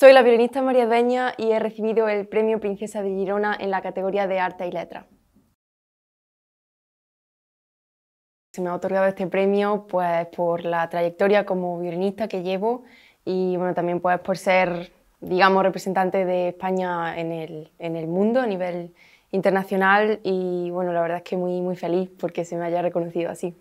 Soy la violinista María Dueña y he recibido el Premio Princesa de Girona en la categoría de Arte y Letra. Se me ha otorgado este premio pues, por la trayectoria como violinista que llevo y bueno, también pues, por ser digamos, representante de España en el, en el mundo a nivel internacional y bueno, la verdad es que muy, muy feliz porque se me haya reconocido así.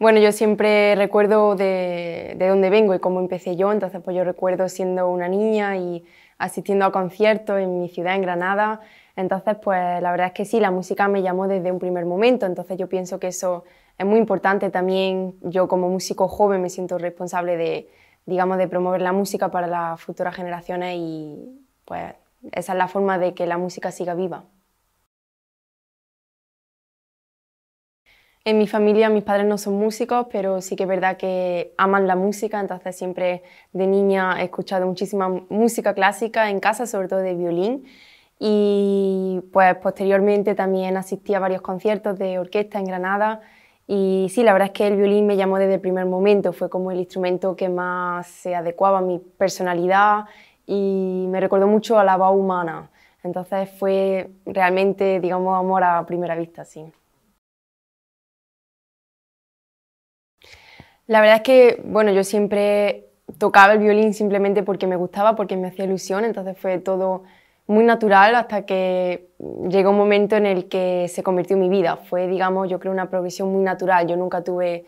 Bueno, yo siempre recuerdo de, dónde vengo y cómo empecé yo, entonces pues yo recuerdo siendo una niña y asistiendo a conciertos en mi ciudad, en Granada, entonces pues la verdad es que sí, la música me llamó desde un primer momento, entonces yo pienso que eso es muy importante también, yo como músico joven me siento responsable de, digamos, de promover la música para las futuras generaciones y pues esa es la forma de que la música siga viva. En mi familia mis padres no son músicos, pero sí que es verdad que aman la música, entonces siempre de niña he escuchado muchísima música clásica en casa, sobre todo de violín. Y pues posteriormente también asistí a varios conciertos de orquesta en Granada. Y sí, la verdad es que el violín me llamó desde el primer momento, fue como el instrumento que más se adecuaba a mi personalidad y me recordó mucho a la voz humana. Entonces fue realmente, digamos, amor a primera vista, sí. La verdad es que, bueno, yo siempre tocaba el violín simplemente porque me gustaba, porque me hacía ilusión, entonces fue todo muy natural hasta que llegó un momento en el que se convirtió en mi vida. Fue, digamos, yo creo una progresión muy natural. Yo nunca tuve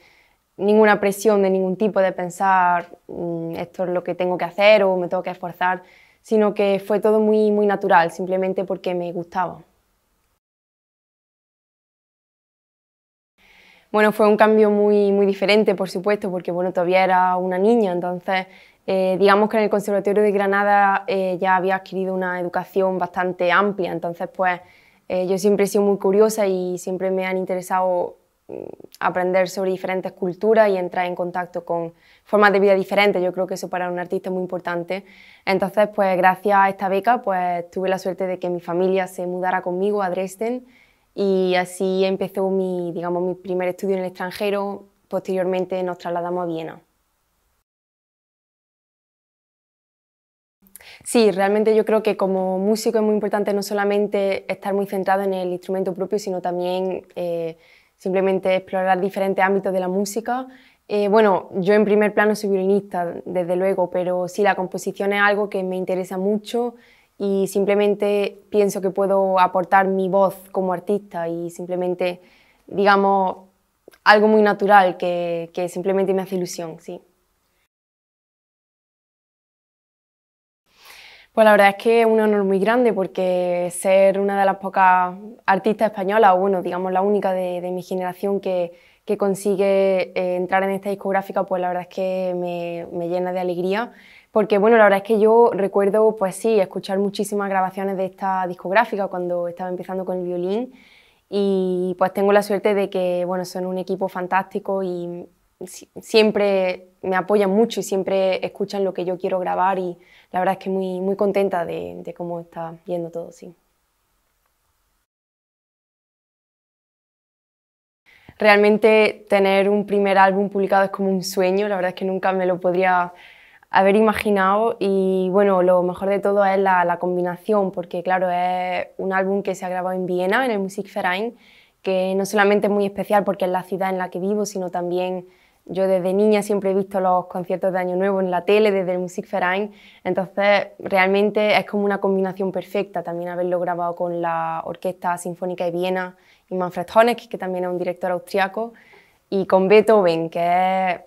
ninguna presión de ningún tipo de pensar mm, esto es lo que tengo que hacer o me tengo que esforzar, sino que fue todo muy, muy natural, simplemente porque me gustaba. Bueno, fue un cambio muy, muy diferente, por supuesto, porque bueno, todavía era una niña, entonces eh, digamos que en el Conservatorio de Granada eh, ya había adquirido una educación bastante amplia, entonces pues eh, yo siempre he sido muy curiosa y siempre me han interesado mm, aprender sobre diferentes culturas y entrar en contacto con formas de vida diferentes. Yo creo que eso para un artista es muy importante. Entonces, pues gracias a esta beca, pues tuve la suerte de que mi familia se mudara conmigo a Dresden y así empezó mi, digamos, mi primer estudio en el extranjero. Posteriormente nos trasladamos a Viena. Sí, realmente yo creo que como músico es muy importante no solamente estar muy centrado en el instrumento propio, sino también eh, simplemente explorar diferentes ámbitos de la música. Eh, bueno, yo en primer plano soy violinista, desde luego, pero sí, la composición es algo que me interesa mucho y simplemente pienso que puedo aportar mi voz como artista y simplemente, digamos, algo muy natural que, simplemente me hace ilusión, sí. Pues la verdad es que es un honor muy grande porque ser una de las pocas artistas españolas, o bueno, digamos la única de, mi generación que, consigue eh, entrar en esta discográfica, pues la verdad es que me llena de alegría porque bueno, la verdad es que yo recuerdo, pues sí, escuchar muchísimas grabaciones de esta discográfica cuando estaba empezando con el violín y pues tengo la suerte de que, bueno, son un equipo fantástico y siempre me apoyan mucho y siempre escuchan lo que yo quiero grabar y la verdad es que muy, muy contenta de, cómo está yendo todo, sí. Realmente tener un primer álbum publicado es como un sueño, la verdad es que nunca me lo podría haber imaginado y bueno, lo mejor de todo es la, combinación, porque claro, es un álbum que se ha grabado en Viena, en el Musikverein, que no solamente es muy especial porque es la ciudad en la que vivo, sino también yo desde niña siempre he visto los conciertos de Año Nuevo en la tele, desde el Musikverein, entonces realmente es como una combinación perfecta también haberlo grabado con la Orquesta Sinfónica de Viena y Manfred Honeck, que también es un director austriaco, y con Beethoven, que es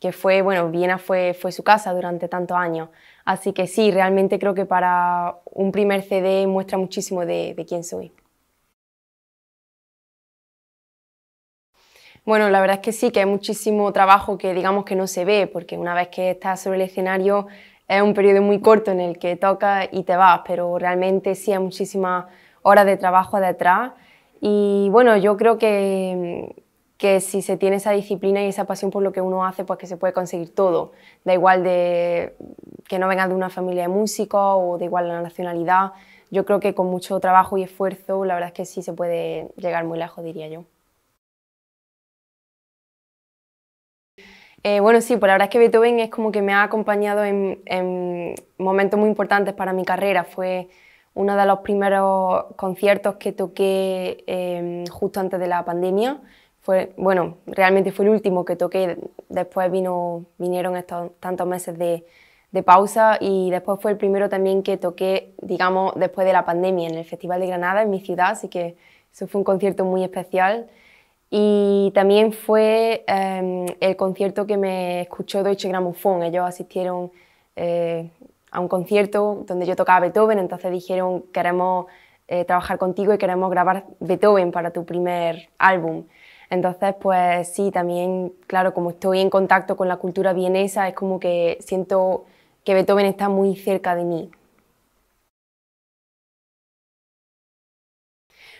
que fue, bueno, Viena fue, fue su casa durante tantos años. Así que sí, realmente creo que para un primer CD muestra muchísimo de, de quién soy. Bueno, la verdad es que sí, que hay muchísimo trabajo que digamos que no se ve, porque una vez que estás sobre el escenario es un periodo muy corto en el que tocas y te vas, pero realmente sí hay muchísimas horas de trabajo detrás. Y bueno, yo creo que que si se tiene esa disciplina y esa pasión por lo que uno hace, pues que se puede conseguir todo. Da igual de que no venga de una familia de músicos o de igual la nacionalidad. Yo creo que con mucho trabajo y esfuerzo, la verdad es que sí se puede llegar muy lejos, diría yo. Eh, bueno, sí, pues la verdad es que Beethoven es como que me ha acompañado en, momentos muy importantes para mi carrera. Fue uno de los primeros conciertos que toqué eh, justo antes de la pandemia. Fue, bueno, realmente fue el último que toqué. Después vino, vinieron estos tantos meses de, de pausa y después fue el primero también que toqué, digamos, después de la pandemia en el Festival de Granada, en mi ciudad, así que eso fue un concierto muy especial. Y también fue em, el concierto que me escuchó Deutsche Grammophon. Ellos asistieron eh, a un concierto donde yo tocaba Beethoven, entonces dijeron queremos eh, trabajar contigo y queremos grabar Beethoven para tu primer álbum. Entonces, pues sí, también, claro, como estoy en contacto con la cultura vienesa, es como que siento que Beethoven está muy cerca de mí.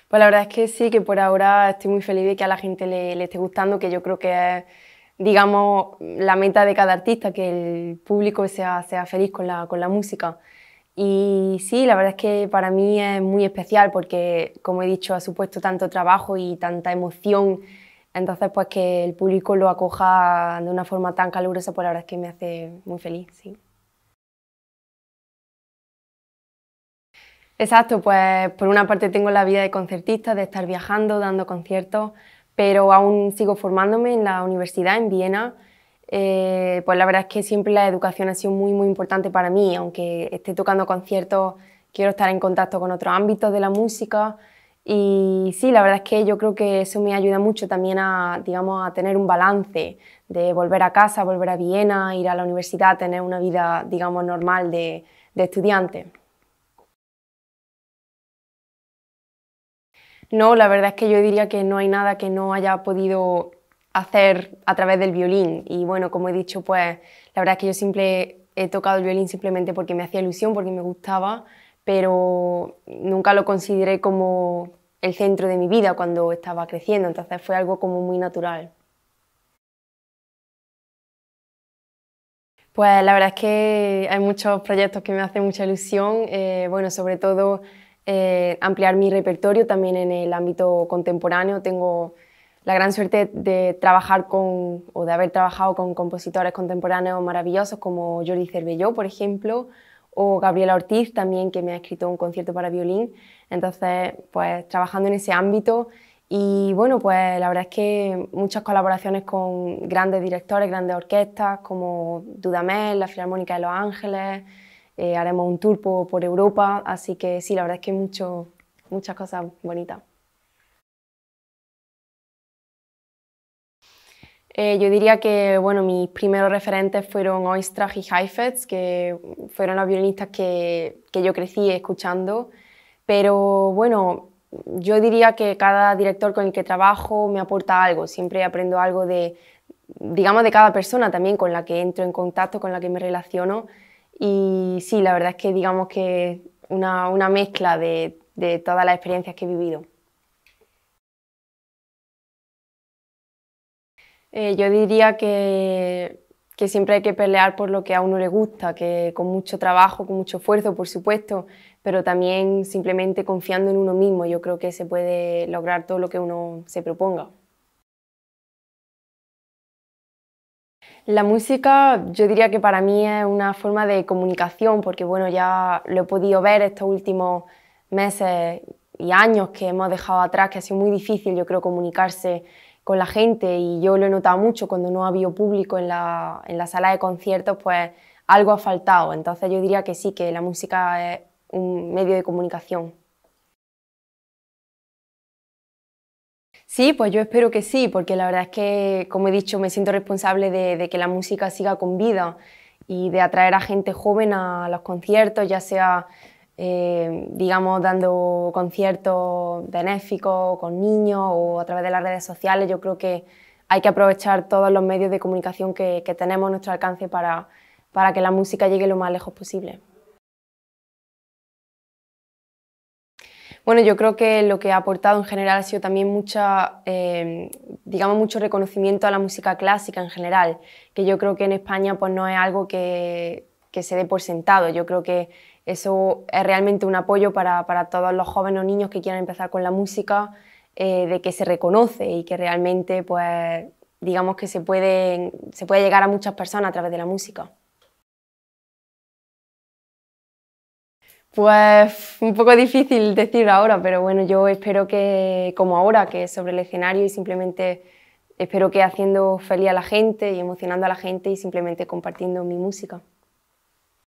Pues la verdad es que sí, que por ahora estoy muy feliz de que a la gente le, esté gustando, que yo creo que es, digamos, la meta de cada artista, que el público sea, sea feliz con la, con la música. Y sí, la verdad es que para mí es muy especial porque, como he dicho, ha supuesto tanto trabajo y tanta emoción. Entonces, pues que el público lo acoja de una forma tan calurosa, pues la verdad es que me hace muy feliz, sí. Exacto, pues por una parte tengo la vida de concertista, de estar viajando, dando conciertos, pero aún sigo formándome en la universidad en Viena eh, pues la verdad es que siempre la educación ha sido muy, muy importante para mí, aunque esté tocando conciertos, quiero estar en contacto con otros ámbitos de la música y sí, la verdad es que yo creo que eso me ayuda mucho también a, digamos, a tener un balance de volver a casa, volver a Viena, ir a la universidad, tener una vida, digamos, normal de estudiante. No, la verdad es que yo diría que no hay nada que no haya podido hacer a través del violín. Y bueno, como he dicho, pues la verdad es que yo siempre he tocado el violín simplemente porque me hacía ilusión, porque me gustaba, pero nunca lo consideré como el centro de mi vida cuando estaba creciendo, entonces fue algo como muy natural. Pues la verdad es que hay muchos proyectos que me hacen mucha ilusión, eh, bueno, sobre todo eh, ampliar mi repertorio también en el ámbito contemporáneo. Tengo la gran suerte de trabajar con o de haber trabajado con compositores contemporáneos maravillosos como Jordi Cervelló, por ejemplo, o Gabriela Ortiz también, que me ha escrito un concierto para violín. Entonces, pues trabajando en ese ámbito y bueno, pues la verdad es que muchas colaboraciones con grandes directores, grandes orquestas como Dudamel, la Filarmónica de Los Ángeles, eh, haremos un tour por, Europa, así que sí, la verdad es que mucho, muchas cosas bonitas. Eh, yo diría que bueno, mis primeros referentes fueron Oistrach y Heifetz, que fueron los violinistas que, yo crecí escuchando. Pero bueno, yo diría que cada director con el que trabajo me aporta algo. Siempre aprendo algo de, digamos, de cada persona también con la que entro en contacto, con la que me relaciono. Y sí, la verdad es que digamos que una, mezcla de todas las experiencias que he vivido. Eh, yo diría que, que, siempre hay que pelear por lo que a uno le gusta, que con mucho trabajo, con mucho esfuerzo, por supuesto, pero también simplemente confiando en uno mismo. Yo creo que se puede lograr todo lo que uno se proponga. La música yo diría que para mí es una forma de comunicación, porque bueno, ya lo he podido ver estos últimos meses y años que hemos dejado atrás, que ha sido muy difícil, yo creo, comunicarse con la gente y yo lo he notado mucho cuando no ha habido público en la, sala de conciertos, pues algo ha faltado. Entonces yo diría que sí, que la música es un medio de comunicación. Sí, pues yo espero que sí, porque la verdad es que, como he dicho, me siento responsable de que la música siga con vida y de atraer a gente joven a los conciertos, ya sea eh, digamos, dando conciertos benéficos con niños o a través de las redes sociales. Yo creo que hay que aprovechar todos los medios de comunicación que, tenemos a nuestro alcance para, que la música llegue lo más lejos posible. Bueno, yo creo que lo que ha aportado en general ha sido también mucha, eh, digamos, mucho reconocimiento a la música clásica en general, que yo creo que en España pues, no es algo que, que se dé por sentado. Yo creo que eso es realmente un apoyo para, todos los jóvenes o niños que quieran empezar con la música, eh, de que se reconoce y que realmente, pues, digamos que se puede, llegar a muchas personas a través de la música. Pues un poco difícil decir ahora, pero bueno, yo espero que, como ahora, que sobre el escenario y simplemente espero que haciendo feliz a la gente y emocionando a la gente y simplemente compartiendo mi música.